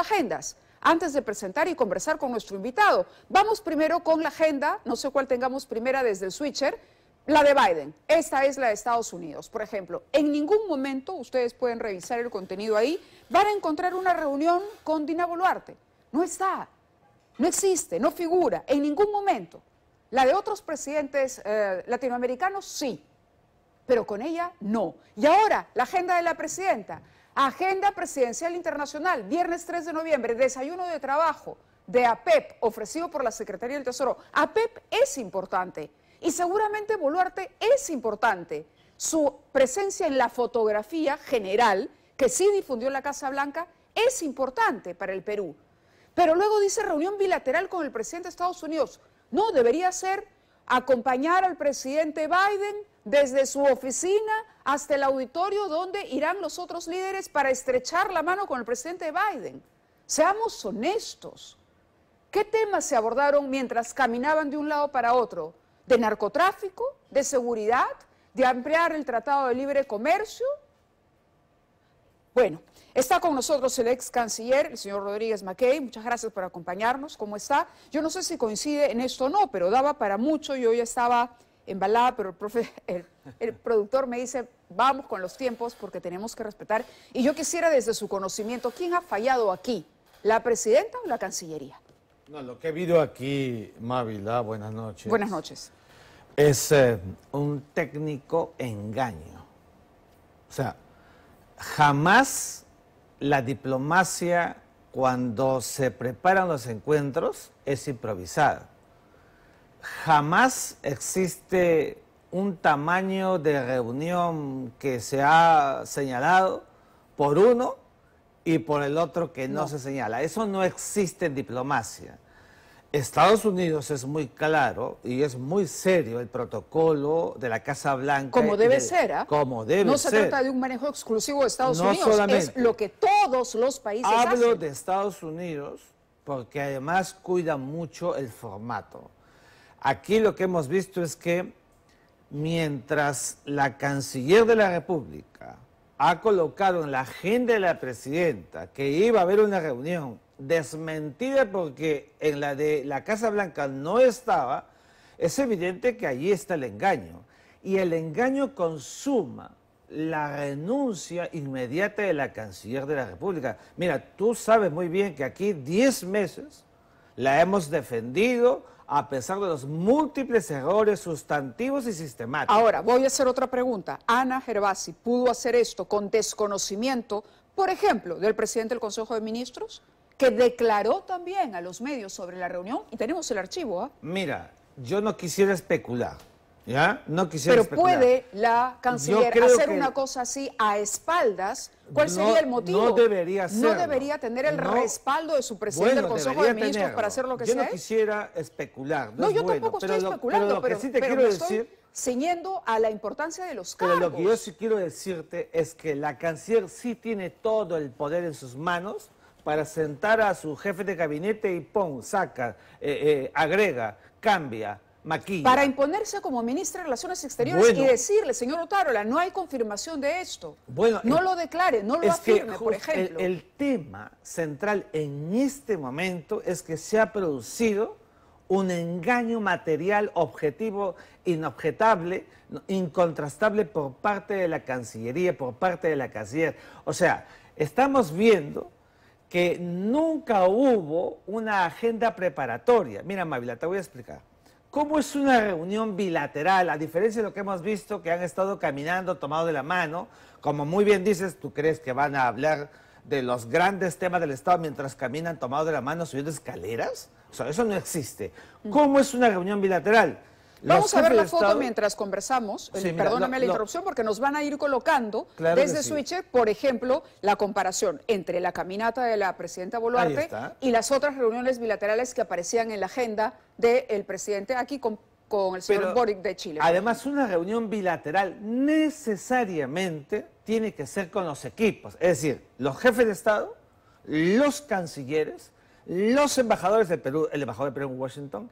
agendas antes de presentar y conversar con nuestro invitado. Vamos primero con la agenda, no sé cuál tengamos primera desde el switcher, la de Biden. Esta es la de Estados Unidos, por ejemplo. En ningún momento, ustedes pueden revisar el contenido ahí, van a encontrar una reunión con Dina Boluarte. No está, no existe, no figura, en ningún momento. La de otros presidentes eh, latinoamericanos sí, pero con ella no. Y ahora, la agenda de la presidenta. Agenda Presidencial Internacional, viernes 3 de noviembre, desayuno de trabajo de APEP, e ofrecido por la Secretaría del Tesoro. APEP e es importante y seguramente Boluarte es importante. Su presencia en la fotografía general, que sí difundió en la Casa Blanca, es importante para el Perú. Pero luego dice reunión bilateral con el presidente de Estados Unidos. No, debería ser acompañar al presidente Biden desde su oficina hasta el auditorio donde irán los otros líderes para estrechar la mano con el presidente Biden. Seamos honestos. ¿Qué temas se abordaron mientras caminaban de un lado para otro? ¿De narcotráfico? ¿De seguridad? ¿De ampliar el Tratado de Libre Comercio? Bueno, está con nosotros el ex canciller, el señor Rodríguez Mackey. Muchas gracias por acompañarnos. ¿Cómo está? Yo no sé si coincide en esto o no, pero daba para mucho. y hoy estaba embalada, pero el, profe, el, productor me dice, vamos con los tiempos porque tenemos que respetar. Y yo quisiera desde su conocimiento, ¿quién ha fallado aquí? ¿La presidenta o la Cancillería? No, lo que he visto aquí, Mávila, buenas noches. Buenas noches. Es eh, un técnico engaño. O sea, jamás la diplomacia cuando se preparan los encuentros es improvisada jamás existe un tamaño de reunión que se ha señalado por uno y por el otro que no, se señala. Eso no existe en diplomacia. Estados Unidos es muy claro y es muy serio el protocolo de la Casa Blanca. Como debe ser, ¿ah? Como no se trata de un manejo exclusivo de Estados Unidos, es lo que todos los países Hablo de Estados Unidos porque además cuida mucho el formato. Aquí lo que hemos visto es que mientras la canciller de la República ha colocado en la agenda de la presidenta que iba a haber una reunión desmentida porque en la de la Casa Blanca no estaba, es evidente que allí está el engaño. Y el engaño consuma la renuncia inmediata de la canciller de la República. Mira, tú sabes muy bien que aquí 10 meses la hemos defendido a pesar de los múltiples errores sustantivos y sistemáticos. Ahora, voy a hacer otra pregunta. Ana Gervasi pudo hacer esto con desconocimiento, por ejemplo, del presidente del Consejo de Ministros, que declaró también a los medios sobre la reunión, y tenemos el archivo. ¿ah? Mira, yo no quisiera especular, no quisiera Pero puede la canciller hacer una cosa así a espaldas. ¿Cuál sería el motivo? No debería ser. No debería tener el respaldo de su presidente del Consejo de Ministros para hacer lo que sea. Yo no quisiera especular. No, yo tampoco estoy especulando, pero, sí te quiero decir, estoy ceñiendo a la importancia de los cargos. Pero lo que yo sí quiero decirte es que la canciller sí tiene todo el poder en sus manos para sentar a su jefe de gabinete y pon, saca, eh, eh, agrega, cambia, para imponerse como ministra de Relaciones Exteriores y decirle, señor Otárola, no hay confirmación de esto. no lo declare, no lo afirme, por ejemplo. El, tema central en este momento es que se ha producido un engaño material objetivo, inobjetable, incontrastable por parte de la Cancillería, por parte de la Canciller. O sea, estamos viendo que nunca hubo una agenda preparatoria. Mira, Mávila, te voy a explicar. ¿Cómo es una reunión bilateral? A diferencia de lo que hemos visto, que han estado caminando, tomado de la mano, como muy bien dices, tú crees que van a hablar de los grandes temas del Estado mientras caminan, tomado de la mano, subiendo escaleras. O eso no existe. Mm. ¿Cómo es una reunión bilateral? Vamos a ver la foto mientras conversamos. perdóname la interrupción porque nos van a ir colocando desde Switch, Switcher, por ejemplo, la comparación entre la caminata de la presidenta Boluarte y las otras reuniones bilaterales que aparecían en la agenda del presidente aquí con, el señor Boric de Chile. Además, una reunión bilateral necesariamente tiene que ser con los equipos, es decir, los jefes de Estado, los cancilleres, los embajadores de Perú, el embajador de Perú en Washington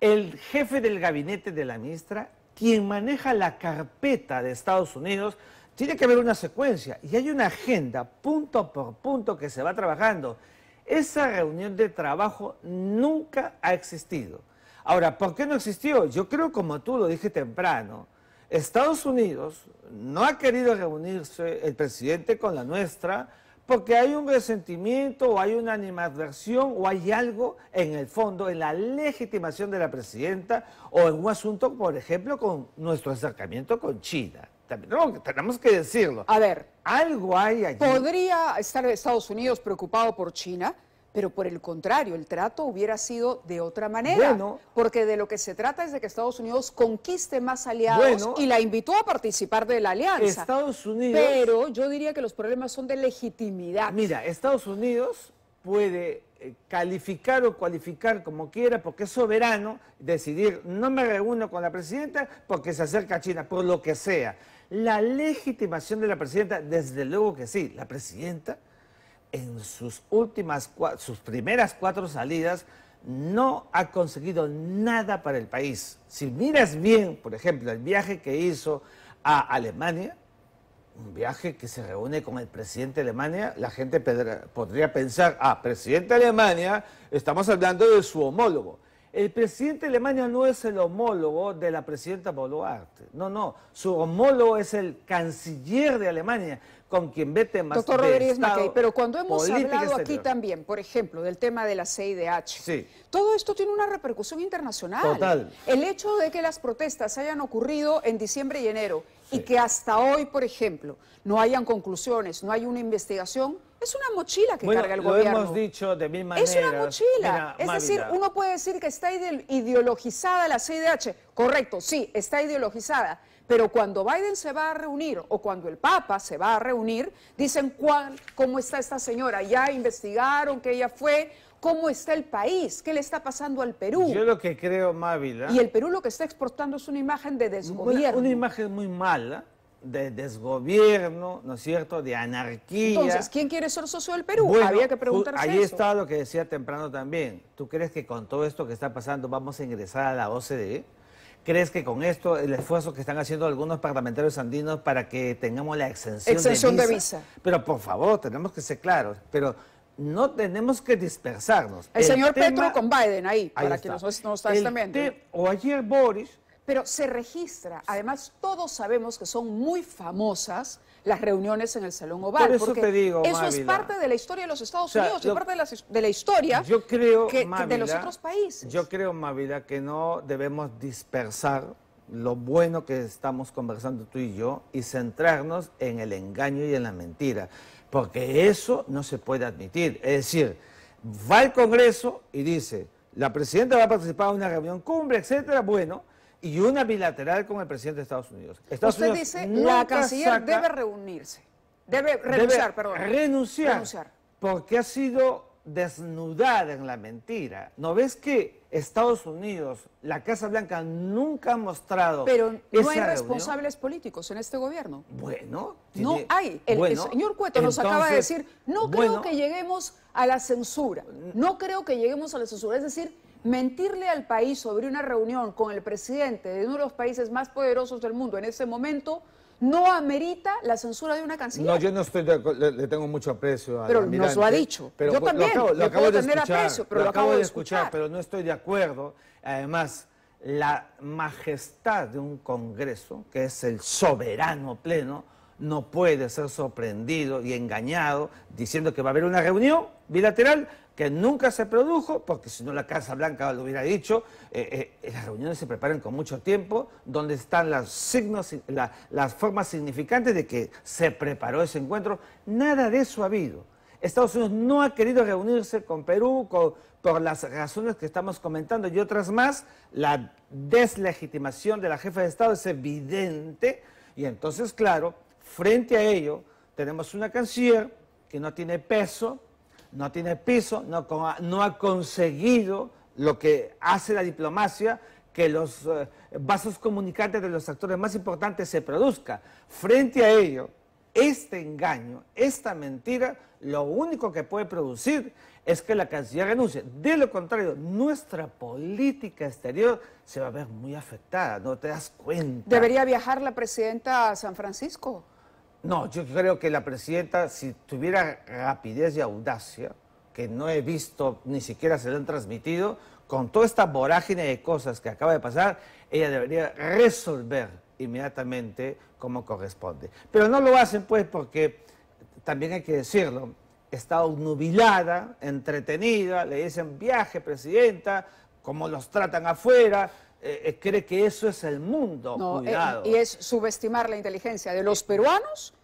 el jefe del gabinete de la ministra, quien maneja la carpeta de Estados Unidos, tiene que haber una secuencia y hay una agenda punto por punto que se va trabajando. Esa reunión de trabajo nunca ha existido. Ahora, ¿por qué no existió? Yo creo, como tú lo dije temprano, Estados Unidos no ha querido reunirse el presidente con la nuestra, porque hay un resentimiento o hay una animadversión o hay algo en el fondo, en la legitimación de la presidenta o en un asunto, por ejemplo, con nuestro acercamiento con China. También, tenemos que decirlo. A ver. Algo hay allí. ¿Podría estar Estados Unidos preocupado por China? Pero por el contrario, el trato hubiera sido de otra manera. Bueno, porque de lo que se trata es de que Estados Unidos conquiste más aliados y la invitó a participar de la alianza. Estados Unidos. Pero yo diría que los problemas son de legitimidad. Mira, Estados Unidos puede eh, calificar o cualificar como quiera, porque es soberano, decidir, no me reúno con la presidenta porque se acerca a China, por lo que sea. La legitimación de la presidenta, desde luego que sí, la presidenta en sus últimas, sus primeras cuatro salidas, no ha conseguido nada para el país. Si miras bien, por ejemplo, el viaje que hizo a Alemania, un viaje que se reúne con el presidente de Alemania, la gente podría pensar, ah, presidente de Alemania, estamos hablando de su homólogo. El presidente de Alemania no es el homólogo de la presidenta Boluarte. No, no. Su homólogo es el canciller de Alemania con quien vete más Doctor Rodríguez pero cuando hemos hablado aquí también, por ejemplo, del tema de la CIDH, todo esto tiene una repercusión internacional. Total. El hecho de que las protestas hayan ocurrido en diciembre y enero y que hasta hoy, por ejemplo, no hayan conclusiones, no hay una investigación, es una mochila que carga el gobierno. hemos dicho de mil maneras. Es una mochila. es decir, uno puede decir que está ideologizada la CIDH. Correcto, sí, está ideologizada. Pero cuando Biden se va a reunir o cuando el Papa se va a reunir, dicen cuál, cómo está esta señora, ya investigaron que ella fue, cómo está el país, qué le está pasando al Perú. Yo lo que creo, Mávila. Y el Perú lo que está exportando es una imagen de desgobierno. Una, imagen muy mala de desgobierno, ¿no es cierto?, de anarquía. Entonces, ¿quién quiere ser socio del Perú? Había que preguntarse Ahí está lo que decía temprano también. ¿Tú crees que con todo esto que está pasando vamos a ingresar a la OCDE? ¿Crees que con esto, el esfuerzo que están haciendo algunos parlamentarios andinos para que tengamos la exención, de, visa? Pero por favor, tenemos que ser claros. Pero no tenemos que dispersarnos. El, señor Petro con Biden ahí, para que nosotros nos el O ayer Boris pero se registra. Además, todos sabemos que son muy famosas las reuniones en el Salón Oval. Por eso te digo, Eso es parte de la historia de los Estados Unidos, es parte de la, historia yo creo, que, de los otros países. Yo creo, Mávila, que no debemos dispersar lo bueno que estamos conversando tú y yo y centrarnos en el engaño y en la mentira, porque eso no se puede admitir. Es decir, va el Congreso y dice, la presidenta va a participar en una reunión cumbre, etcétera, bueno, y una bilateral con el presidente de Estados Unidos. Usted dice la canciller debe reunirse, debe renunciar, perdón. Renunciar, Porque ha sido desnudada en la mentira. ¿No ves que Estados Unidos, la Casa Blanca, nunca ha mostrado. Pero no hay responsables políticos en este gobierno. Bueno, no hay. El, señor Cueto nos acaba de decir: no creo que lleguemos a la censura. No creo que lleguemos a la censura. Es decir, mentirle al país sobre una reunión con el presidente de uno de los países más poderosos del mundo en ese momento no amerita la censura de una canciller. No, yo no estoy de acuerdo, le, tengo mucho aprecio a Pero nos lo ha dicho. Pero yo también, lo acabo, tener de escuchar, aprecio, pero lo, acabo, de escuchar, pero no estoy de acuerdo. Además, la majestad de un Congreso, que es el soberano pleno, no puede ser sorprendido y engañado diciendo que va a haber una reunión bilateral que nunca se produjo, porque si no la Casa Blanca lo hubiera dicho, eh, eh, las reuniones se preparan con mucho tiempo, donde están los signos, las formas significantes de que se preparó ese encuentro. Nada de eso ha habido. Estados Unidos no ha querido reunirse con Perú por las razones que estamos comentando y otras más. La deslegitimación de la jefa de Estado es evidente y entonces, claro, frente a ello tenemos una canciller que no tiene peso, no tiene piso, no, ha conseguido lo que hace la diplomacia, que los eh, vasos comunicantes de los actores más importantes se produzcan. Frente a ello, este engaño, esta mentira, lo único que puede producir es que la canciller renuncie. De lo contrario, nuestra política exterior se va a ver muy afectada, no te das cuenta. Debería viajar la presidenta a San Francisco. No, yo creo que la presidenta, si tuviera rapidez y audacia, que no he visto, ni siquiera se le han transmitido, con toda esta vorágine de cosas que acaba de pasar, ella debería resolver inmediatamente como corresponde. Pero no lo hacen pues porque, también hay que decirlo, está obnubilada, entretenida, le dicen viaje, presidenta, cómo los tratan afuera, eh, eh, cree que eso es el mundo. Eh, cuidado. y es subestimar la inteligencia de los peruanos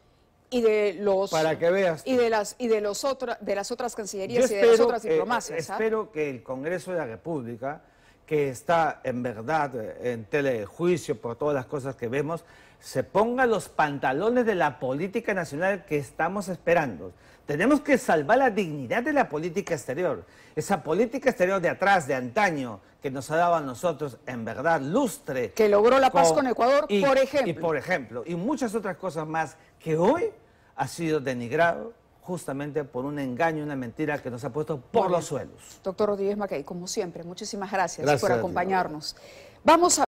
y de los para que veas y de las y de los otros de las otras cancillerías y de las otras diplomacias. ¿ah? espero que el Congreso de la República que está en verdad en telejuicio por todas las cosas que vemos, se ponga los pantalones de la política nacional que estamos esperando. Tenemos que salvar la dignidad de la política exterior. Esa política exterior de atrás, de antaño, que nos ha dado a nosotros, en verdad, lustre. Que logró la paz con, Ecuador, por ejemplo. Y por ejemplo, y muchas otras cosas más que hoy ha sido denigrado, justamente por un engaño, una mentira que nos ha puesto por los suelos. Doctor Rodríguez Mackey, como siempre, muchísimas gracias, por acompañarnos. Vamos a